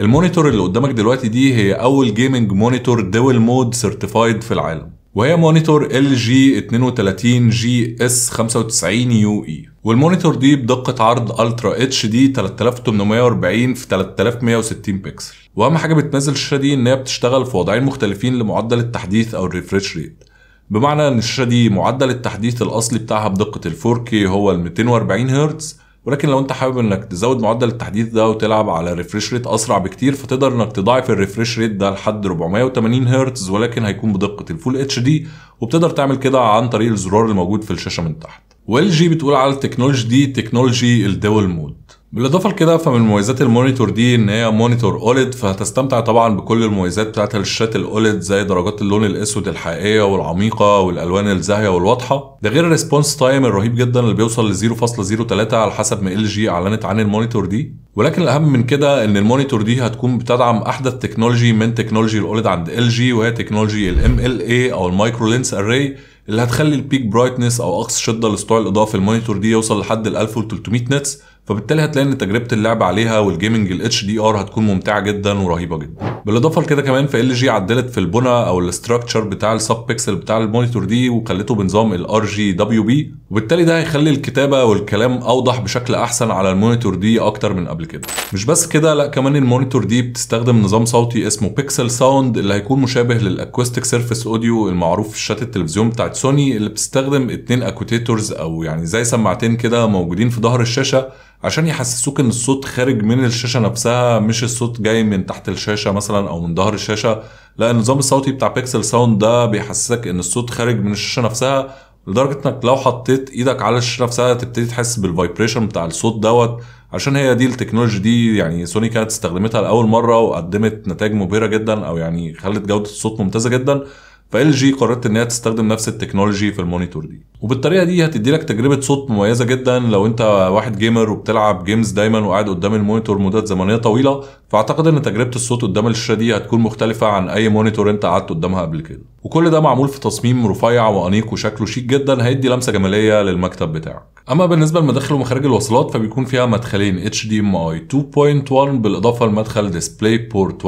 المونيتور اللي قدامك دلوقتي دي هي اول جيمنج مونيتور دول مود سيرتيفايد في العالم وهي مونيتور ال جي 32 جي اس 95 يو اي والمونيتور دي بدقة عرض الترا اتش دي 3840 في 3160 بكسل واهم حاجة بتميز الشاشة دي ان هي بتشتغل في وضعين مختلفين لمعدل التحديث او الريفرش ريت بمعنى ان الشاشة دي معدل التحديث الاصلي بتاعها بدقة ال 4K هو ال 240 هرتز ولكن لو انت حابب انك تزود معدل التحديث ده وتلعب على ريفرش ريت اسرع بكتير فتقدر انك تضاعف الريفرش ريت ده لحد 480 هرتز ولكن هيكون بدقه الفول اتش دي وبتقدر تعمل كده عن طريق الزرار الموجود في الشاشه من تحت. والجي بتقول على التكنولوجي دي تكنولوجي الدول مود بالاضافه لكده فمن مميزات المونيتور دي ان هي مونيتور اوليد فهتستمتع طبعا بكل المميزات بتاعت الشاشات الاوليد زي درجات اللون الاسود الحقيقيه والعميقه والالوان الزاهيه والواضحه ده غير الريسبونس تايم الرهيب جدا اللي بيوصل ل 0.03 على حسب ما ال جي اعلنت عن المونيتور دي ولكن الاهم من كده ان المونيتور دي هتكون بتدعم احدث تكنولوجي من تكنولوجي الاوليد عند ال جي وهي تكنولوجي الام ال اي او المايكرو لينس اري اللي هتخلي البيك برايتنس او اقصى شده لسطوع الاضاءه في المونيتور دي يوصل لحد ال 1300 نتس فبالتالي هتلاقي ان تجربه اللعب عليها والجيمنج الاتش دي ار هتكون ممتعه جدا ورهيبه جدا بالاضافه لكده كمان في ال جي عدلت في البنى او الاستراكشر بتاع السب بيكسل بتاع المونيتور دي وخلته بنظام الار جي دبليو بي وبالتالي ده هيخلي الكتابه والكلام اوضح بشكل احسن على المونيتور دي اكتر من قبل كده مش بس كده لا كمان المونيتور دي بتستخدم نظام صوتي اسمه بيكسل ساوند اللي هيكون مشابه للاكوستيك سيرفيس اوديو المعروف في شاشه التلفزيون بتاعت سوني اللي بتستخدم اتنين اكوتيتورز او يعني زي سماعتين كده موجودين في ظهر الشاشه عشان يحسسوك ان الصوت خارج من الشاشه نفسها مش الصوت جاي من تحت الشاشه مثلا او من ظهر الشاشه لا النظام الصوتي بتاع بيكسل ساوند ده بيحسسك ان الصوت خارج من الشاشه نفسها لدرجه انك لو حطيت ايدك على الشاشه نفسها تبتدي تحس بالفايبريشن بتاع الصوت دوت عشان هي دي التكنولوجي دي يعني سوني كانت استخدمتها لاول مره وقدمت نتائج مبهره جدا او يعني خلت جوده الصوت ممتازه جدا فال جي قررت انها تستخدم نفس التكنولوجي في المونيتور دي وبالطريقه دي هتدي لك تجربه صوت مميزه جدا لو انت واحد جيمر وبتلعب جيمز دايما وقاعد قدام المونيتور مدات زمنيه طويله فاعتقد ان تجربه الصوت قدام الشاشه دي هتكون مختلفه عن اي مونيتور انت قعدت قدامها قبل كده وكل ده معمول في تصميم رفيع وانيق وشكله شيك جدا هيدي لمسه جماليه للمكتب بتاعك اما بالنسبه لمداخل ومخارج الوصلات فبيكون فيها مدخلين HDMI 2.1 بالاضافه لمدخل ديسبلاي بورت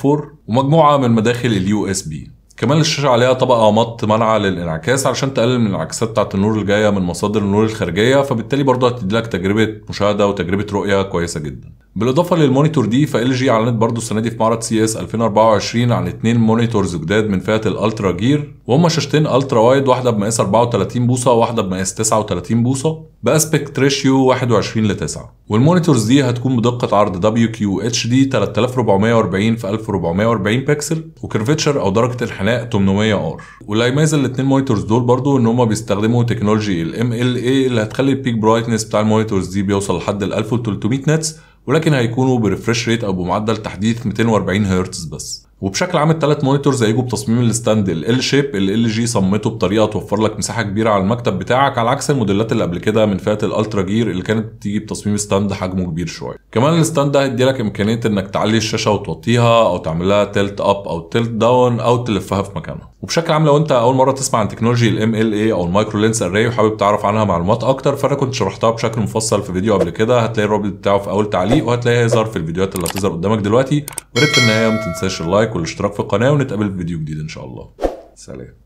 1.4 ومجموعه من مداخل اليو اس بي كمان الشاشة عليها طبقة مط منعة للانعكاس علشان تقلل من الانعكاسات بتاعت النور الجاية من مصادر النور الخارجية فبالتالي برضه هتديلك تجربة مشاهدة وتجربة رؤية كويسة جدا بالاضافه للمونيتور دي فال جي اعلنت برضه السنه دي في معرض سي اس 2024 عن اتنين مونيتورز جداد من فئه الالترا جير وهم شاشتين الترا وايد واحده بمقاس 34 بوصه وواحده بمقاس 39 بوصه باسبكت ريشيو 21 ل 9 والمونيتورز دي هتكون بدقه عرض WQHD 3440 في 1440 بكسل وكيرفتشر او درجه انحناء 800 ار واللي هيميز الاتنين مونيتورز دول برضه ان هم بيستخدموا تكنولوجي ال MLA إيه اللي هتخلي البيك برايتنس بتاع المونيتورز دي بيوصل لحد ال 1300 نتس ولكن هيكونوا بريفرش ريت او بمعدل تحديث 240 هرتز بس وبشكل عام الثلاث مونيتورز هيجوا بتصميم الستاند ال شيب اللي ال جي صمته بطريقه توفر لك مساحه كبيره على المكتب بتاعك على عكس الموديلات اللي قبل كده من فئه الالترا جير اللي كانت بتيجي بتصميم ستاند حجمه كبير شويه كمان الستاند ده هيدي لك امكانيه انك تعلي الشاشه وتوطيها او تعمل لها تلت اب او تلت داون او تلفها في مكانها وبشكل عام لو انت اول مره تسمع عن تكنولوجي الام ال اي او المايكرو لينس اري وحابب تعرف عنها معلومات اكتر فانا كنت شرحتها بشكل مفصل في فيديو قبل كده هتلاقي الرابط بتاعه في اول تعليق وهتلاقيه هيظهر في الفيديوهات اللي هتظهر قدامك دلوقتي وريت في النهايه ما تنساش اللايك والاشتراك في القناه ونتقابل في فيديو جديد ان شاء الله سلام